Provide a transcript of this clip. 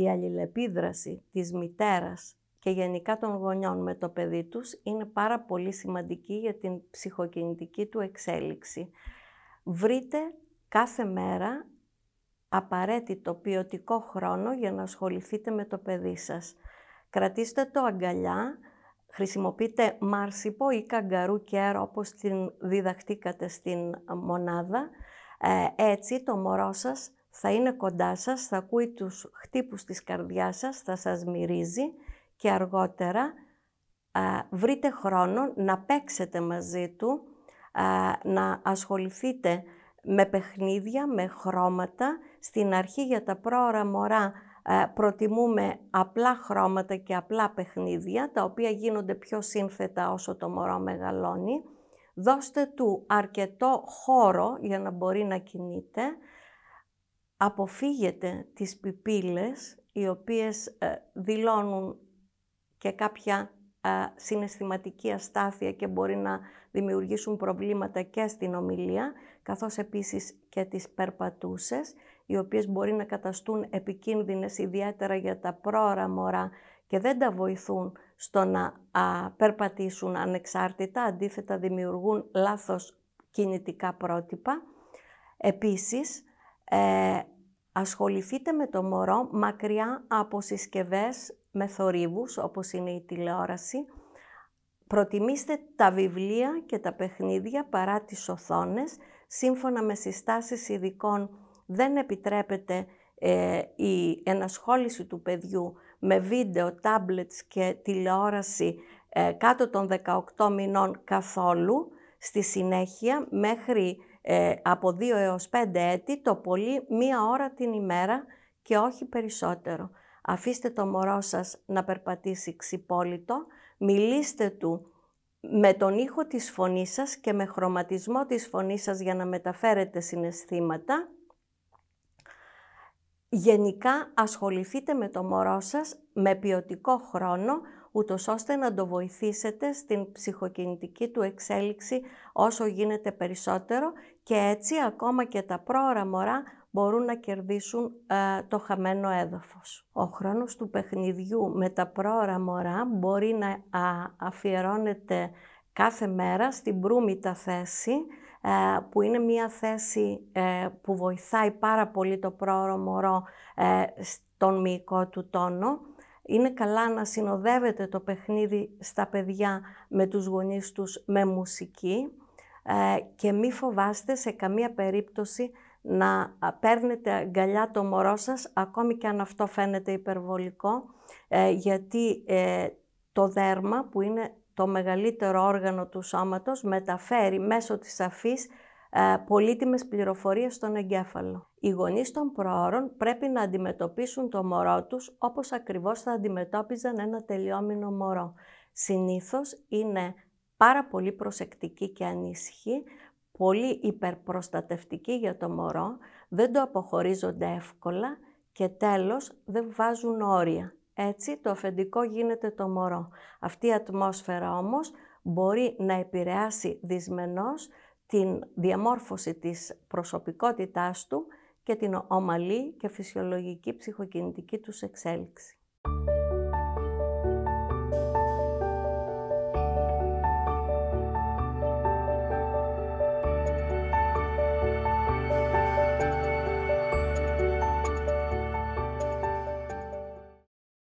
η αλληλεπίδραση της μητέρας και γενικά των γονιών με το παιδί τους είναι πάρα πολύ σημαντική για την ψυχοκινητική του εξέλιξη. Βρείτε κάθε μέρα απαραίτητο ποιοτικό χρόνο για να ασχοληθείτε με το παιδί σας. Κρατήστε το αγκαλιά, χρησιμοποιείτε μαρσιπό ή καγκαρού κέρο όπως την διδαχτήκατε στην μονάδα. Ε, έτσι το μωρό σας θα είναι κοντά σας, θα ακούει τους χτύπους της καρδιάς σας, θα σας μυρίζει και αργότερα α, βρείτε χρόνο να παίξετε μαζί του, να ασχοληθείτε με παιχνίδια, με χρώματα. Στην αρχή για τα πρόωρα μωρά προτιμούμε απλά χρώματα και απλά παιχνίδια, τα οποία γίνονται πιο σύνθετα όσο το μωρό μεγαλώνει. Δώστε του αρκετό χώρο για να μπορεί να κινείται αποφύγετε τις πιπίλες οι οποίες ε, δηλώνουν και κάποια ε, συναισθηματική αστάθεια και μπορεί να δημιουργήσουν προβλήματα και στην ομιλία, καθώς επίσης και τις περπατούσες, οι οποίες μπορεί να καταστούν επικίνδυνες ιδιαίτερα για τα πρόωρα μωρά και δεν τα βοηθούν στο να περπατήσουν ανεξάρτητα, αντίθετα δημιουργούν λάθος κινητικά πρότυπα. Επίσης, ε, ασχοληθείτε με το μωρό μακριά από συσκευές με θορύβους, όπως είναι η τηλεόραση. Προτιμήστε τα βιβλία και τα παιχνίδια παρά τις οθόνες. Σύμφωνα με συστάσεις ειδικών δεν επιτρέπεται ε, η ενασχόληση του παιδιού με βίντεο, τάμπλετς και τηλεόραση ε, κάτω των 18 μηνών καθόλου. Στη συνέχεια, μέχρι ε, από 2 έως 5 έτη, το πολύ μία ώρα την ημέρα και όχι περισσότερο. Αφήστε το μωρό σας να περπατήσει ξυπόλυτο, μιλήστε του με τον ήχο της φωνής σας και με χρωματισμό της φωνής σας για να μεταφέρετε συναισθήματα γενικά ασχοληθείτε με το μωρό σας με ποιοτικό χρόνο, ούτως ώστε να το βοηθήσετε στην ψυχοκινητική του εξέλιξη όσο γίνεται περισσότερο και έτσι ακόμα και τα πρόωρα μωρά μπορούν να κερδίσουν ε, το χαμένο έδαφος. Ο χρόνος του παιχνιδιού με τα πρόωρα μωρά μπορεί να αφιερώνεται κάθε μέρα στην προύμητα θέση ε, που είναι μία θέση ε, που βοηθάει πάρα πολύ το πρόωρο μωρό ε, στον μυϊκό του τόνο. Είναι καλά να συνοδεύετε το παιχνίδι στα παιδιά με τους γονείς τους με μουσική και μη φοβάστε σε καμία περίπτωση να παίρνετε αγκαλιά το μωρό σας, ακόμη και αν αυτό φαίνεται υπερβολικό, γιατί το δέρμα που είναι το μεγαλύτερο όργανο του σώματος μεταφέρει μέσω της αφής ε, πολύτιμες πληροφορίες στον εγκέφαλο. Οι γονείς των προώρων πρέπει να αντιμετωπίσουν το μωρό τους όπως ακριβώς θα αντιμετώπιζαν ένα τελειόμενο μωρό. Συνήθως είναι πάρα πολύ προσεκτικοί και ανήσυχοι, πολύ υπερπροστατευτικοί για το μωρό, δεν το αποχωρίζονται εύκολα και τέλος δεν βάζουν όρια. Έτσι το αφεντικό γίνεται το μωρό. Αυτή η ατμόσφαιρα όμως μπορεί να επηρεάσει δυσμενώς την διαμόρφωση της προσωπικότητάς του και την ομαλή και φυσιολογική ψυχοκινητική τους εξέλιξη.